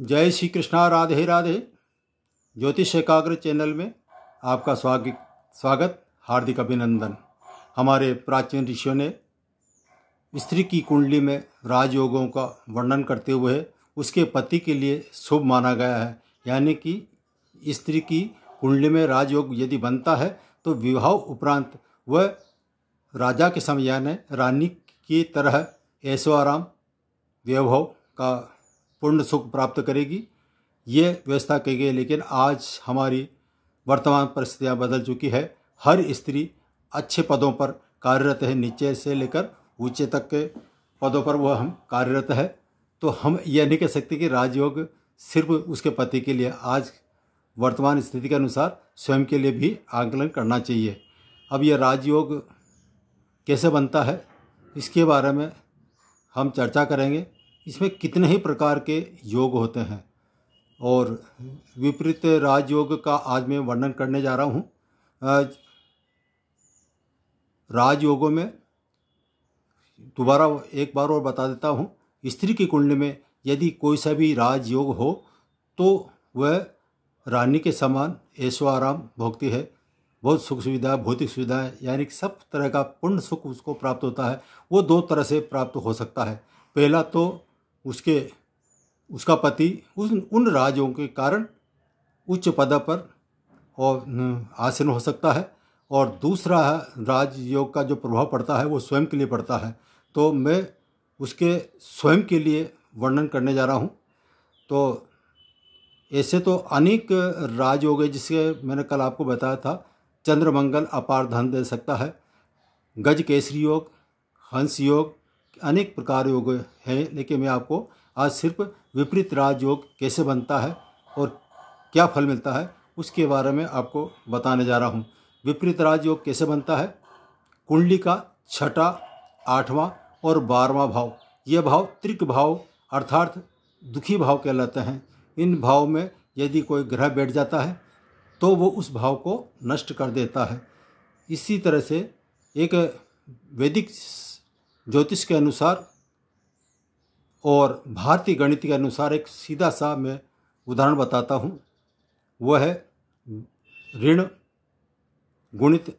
जय श्री कृष्णा राधे राधे ज्योतिष एकाग्र चैनल में आपका स्वागत स्वागत हार्दिक अभिनंदन हमारे प्राचीन ऋषियों ने स्त्री की कुंडली में राजयोगों का वर्णन करते हुए उसके पति के लिए शुभ माना गया है यानी कि स्त्री की कुंडली में राजयोग यदि बनता है तो विवाह उपरांत वह राजा के समय यानी रानी की तरह ऐशो आराम वैभव का पूर्ण सुख प्राप्त करेगी ये व्यवस्था की गई लेकिन आज हमारी वर्तमान परिस्थितियाँ बदल चुकी है हर स्त्री अच्छे पदों पर कार्यरत है नीचे से लेकर ऊंचे तक के पदों पर वह हम कार्यरत है तो हम यह नहीं कह सकते कि राजयोग सिर्फ उसके पति के लिए आज वर्तमान स्थिति के अनुसार स्वयं के लिए भी आकलन करना चाहिए अब यह राजयोग कैसे बनता है इसके बारे में हम चर्चा करेंगे इसमें कितने ही प्रकार के योग होते हैं और विपरीत राजयोग का आज मैं वर्णन करने जा रहा हूँ राजयोगों में दोबारा एक बार और बता देता हूँ स्त्री की कुंडली में यदि कोई सा भी राजयोग हो तो वह रानी के समान ऐशो आराम भोगती है बहुत सुख सुविधा भौतिक सुविधाएं यानी कि सब तरह का पूर्ण सुख उसको प्राप्त होता है वो दो तरह से प्राप्त हो सकता है पहला तो उसके उसका पति उस उन राजों के कारण उच्च पद पर और आसीन हो सकता है और दूसरा राजयोग का जो प्रभाव पड़ता है वो स्वयं के लिए पड़ता है तो मैं उसके स्वयं के लिए वर्णन करने जा रहा हूँ तो ऐसे तो अनेक राजयोग है जिसके मैंने कल आपको बताया था चंद्रमंगल अपार धन दे सकता है गज केसरी योग हंस योग अनेक प्रकार योग हैं लेकिन मैं आपको आज सिर्फ विपरीत राजयोग कैसे बनता है और क्या फल मिलता है उसके बारे में आपको बताने जा रहा हूँ विपरीत राजयोग कैसे बनता है कुंडली का छठा आठवां और बारहवां भाव ये भाव त्रिक भाव अर्थात दुखी भाव कहलाते हैं इन भाव में यदि कोई ग्रह बैठ जाता है तो वो उस भाव को नष्ट कर देता है इसी तरह से एक वैदिक ज्योतिष के अनुसार और भारतीय गणित के अनुसार एक सीधा सा मैं उदाहरण बताता हूँ वह है ऋण गुणित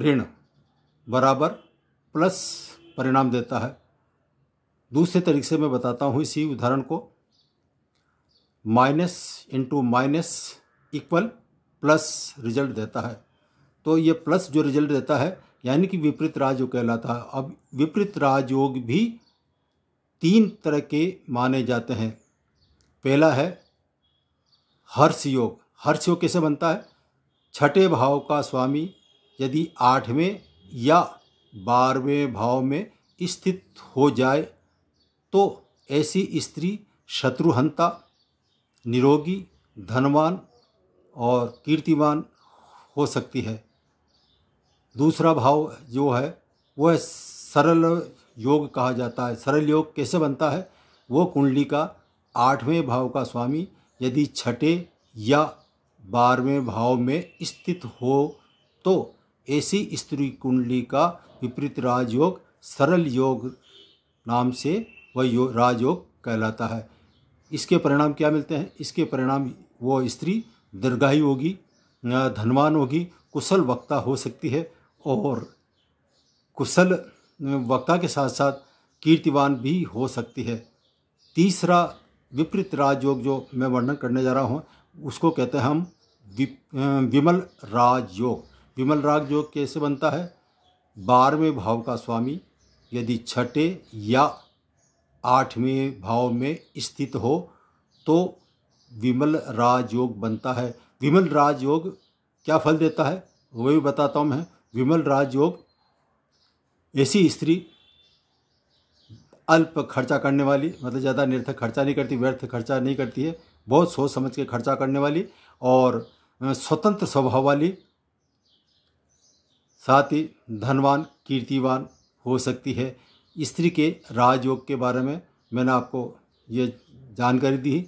ऋण बराबर प्लस परिणाम देता है दूसरे तरीके से मैं बताता हूँ इसी उदाहरण को minus into minus equal plus result देता है तो ये प्लस जो रिजल्ट देता है यानी कि विपरीत राजयोग कहलाता है अब विपरीत राजयोग भी तीन तरह के माने जाते हैं पहला है हर्ष योग हर्ष योग कैसे बनता है छठे भाव का स्वामी यदि आठवें या बारहवें भाव में स्थित हो जाए तो ऐसी स्त्री शत्रुहंता निरोगी धनवान और कीर्तिवान हो सकती है दूसरा भाव जो है वो है सरल योग कहा जाता है सरल योग कैसे बनता है वो कुंडली का आठवें भाव का स्वामी यदि छठे या बारहवें भाव में स्थित हो तो ऐसी स्त्री कुंडली का विपरीत राजयोग सरल योग नाम से वह यो, राजयोग कहलाता है इसके परिणाम क्या मिलते हैं इसके परिणाम वो स्त्री दीर्घायु होगी धनवान होगी कुशल वक्ता हो सकती है और कुशल वक्ता के साथ साथ कीर्तिवान भी हो सकती है तीसरा विपरीत राजयोग जो मैं वर्णन करने जा रहा हूँ उसको कहते हैं हम विमल राजयोग विमल राग कैसे बनता है बारहवें भाव का स्वामी यदि छठे या आठवें भाव में स्थित हो तो विमल राजयोग बनता है विमल राजयोग क्या फल देता है वो भी बताता हूँ मैं विमल राजयोग ऐसी स्त्री अल्प खर्चा करने वाली मतलब ज़्यादा निर्थक खर्चा नहीं करती व्यर्थ खर्चा नहीं करती है बहुत सोच समझ के खर्चा करने वाली और स्वतंत्र स्वभाव वाली साथ ही धनवान कीर्तिवान हो सकती है स्त्री के राजयोग के बारे में मैंने आपको ये जानकारी दी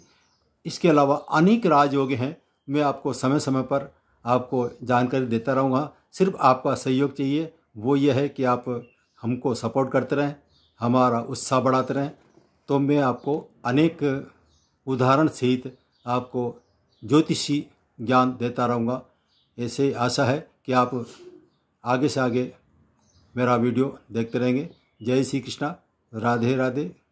इसके अलावा अनेक राजयोग हैं मैं आपको समय समय पर आपको जानकारी देता रहूँगा सिर्फ आपका सहयोग चाहिए वो ये है कि आप हमको सपोर्ट करते रहें हमारा उत्साह बढ़ाते रहें तो मैं आपको अनेक उदाहरण सहित आपको ज्योतिषी ज्ञान देता रहूँगा ऐसे आशा है कि आप आगे से आगे मेरा वीडियो देखते रहेंगे जय श्री कृष्णा राधे राधे